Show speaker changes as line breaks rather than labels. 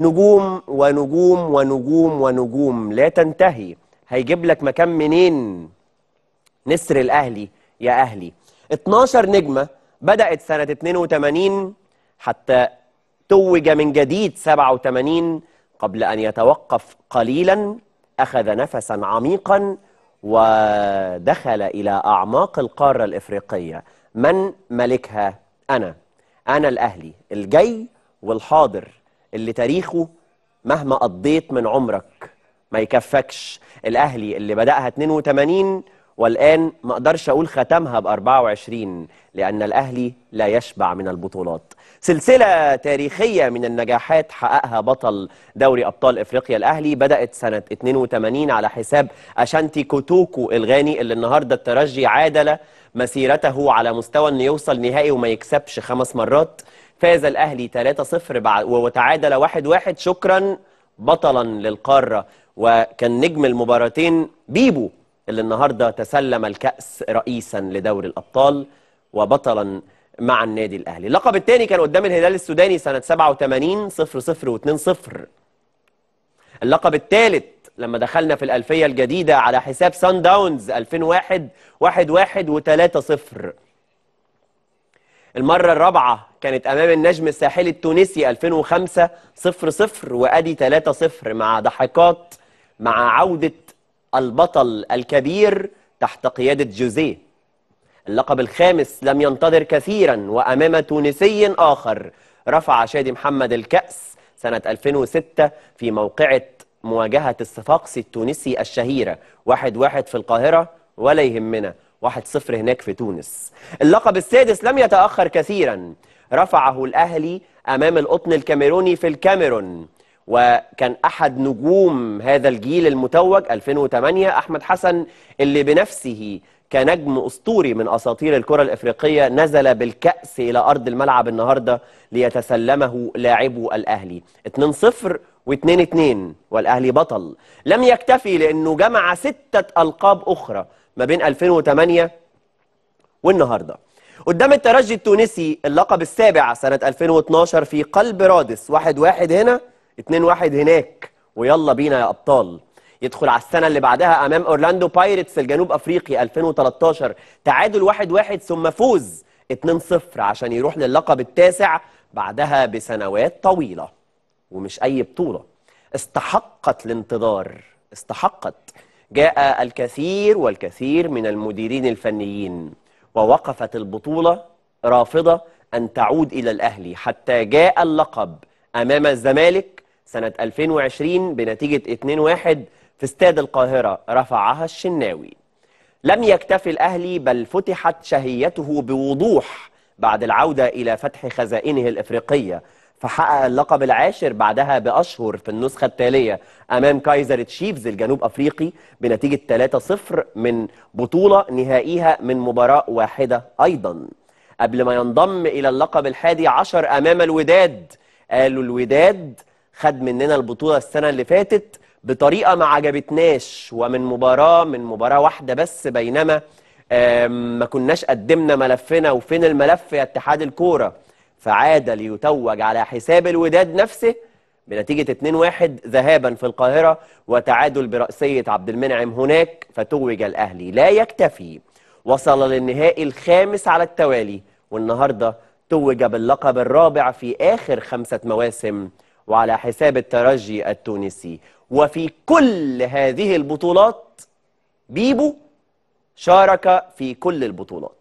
نجوم ونجوم ونجوم ونجوم لا تنتهي هيجيب لك مكان منين نسر الاهلي يا اهلي 12 نجمه بدات سنه 82 حتى توج من جديد 87 قبل ان يتوقف قليلا اخذ نفسا عميقا ودخل الى اعماق القاره الافريقيه من ملكها انا انا الاهلي الجاي والحاضر اللي تاريخه مهما قضيت من عمرك ما يكفكش الاهلي اللي بداها 82 والان ما اقدرش اقول ختمها ب 24 لان الاهلي لا يشبع من البطولات سلسله تاريخيه من النجاحات حققها بطل دوري ابطال افريقيا الاهلي بدات سنه 82 على حساب اشانتي كوتوكو الغاني اللي النهارده الترجي عادل مسيرته على مستوى انه يوصل نهائي وما يكسبش خمس مرات فاز الاهلي 3-0 بعد وتعادل 1-1 شكرا بطلا للقاره وكان نجم المباراتين بيبو اللي النهارده تسلم الكاس رئيسا لدوري الابطال وبطلا مع النادي الاهلي اللقب الثاني كان قدام الهلال السوداني سنه 87 0 0 و2 0 اللقب الثالث لما دخلنا في الالفيه الجديده على حساب سان داونز 2001 1 1 و3 0 المرة الرابعة كانت أمام النجم الساحلي التونسي 2005 0 0 وأدي 3 0 مع ضحكات مع عودة البطل الكبير تحت قيادة جوزيه اللقب الخامس لم ينتظر كثيرا وأمام تونسي آخر رفع شادي محمد الكأس سنة 2006 في موقعة مواجهة الصفاقسي التونسي الشهيرة 1-1 في القاهرة ولا يهمنا 1-0 هناك في تونس اللقب السادس لم يتأخر كثيرا رفعه الأهلي أمام القطن الكاميروني في الكاميرون وكان أحد نجوم هذا الجيل المتوج 2008 أحمد حسن اللي بنفسه كنجم أسطوري من أساطير الكرة الإفريقية نزل بالكأس إلى أرض الملعب النهاردة ليتسلمه لاعبو الأهلي 2-0 و2-2 والأهلي بطل لم يكتفي لأنه جمع ستة ألقاب أخرى ما بين 2008 والنهارده قدام الترجي التونسي اللقب السابع سنة 2012 في قلب رادس 1-1 واحد واحد هنا 2-1 هناك ويلا بينا يا أبطال يدخل على السنة اللي بعدها أمام أورلاندو بايرتس الجنوب أفريقي 2013 تعادل 1-1 واحد واحد ثم فوز 2-0 عشان يروح للقب التاسع بعدها بسنوات طويلة ومش أي بطولة استحقت الانتظار استحقت جاء الكثير والكثير من المديرين الفنيين ووقفت البطولة رافضة أن تعود إلى الأهلي حتى جاء اللقب أمام الزمالك سنة 2020 بنتيجة 2-1 في استاد القاهرة رفعها الشناوي لم يكتف الأهلي بل فتحت شهيته بوضوح بعد العودة إلى فتح خزائنه الإفريقية فحقق اللقب العاشر بعدها بأشهر في النسخة التالية أمام كايزر تشيفز الجنوب أفريقي بنتيجة 3-0 من بطولة نهائيها من مباراة واحدة أيضا قبل ما ينضم إلى اللقب الحادي عشر أمام الوداد قالوا الوداد خد مننا البطولة السنة اللي فاتت بطريقة ما عجبتناش ومن مباراة من مباراة واحدة بس بينما ما كناش قدمنا ملفنا وفين الملف يا اتحاد الكوره فعاد ليتوج على حساب الوداد نفسه بنتيجة 2-1 ذهابا في القاهرة وتعادل برأسية عبد المنعم هناك فتوج الأهلي لا يكتفي وصل للنهائي الخامس على التوالي والنهاردة توج باللقب الرابع في آخر خمسة مواسم وعلى حساب الترجي التونسي وفي كل هذه البطولات بيبو شارك في كل البطولات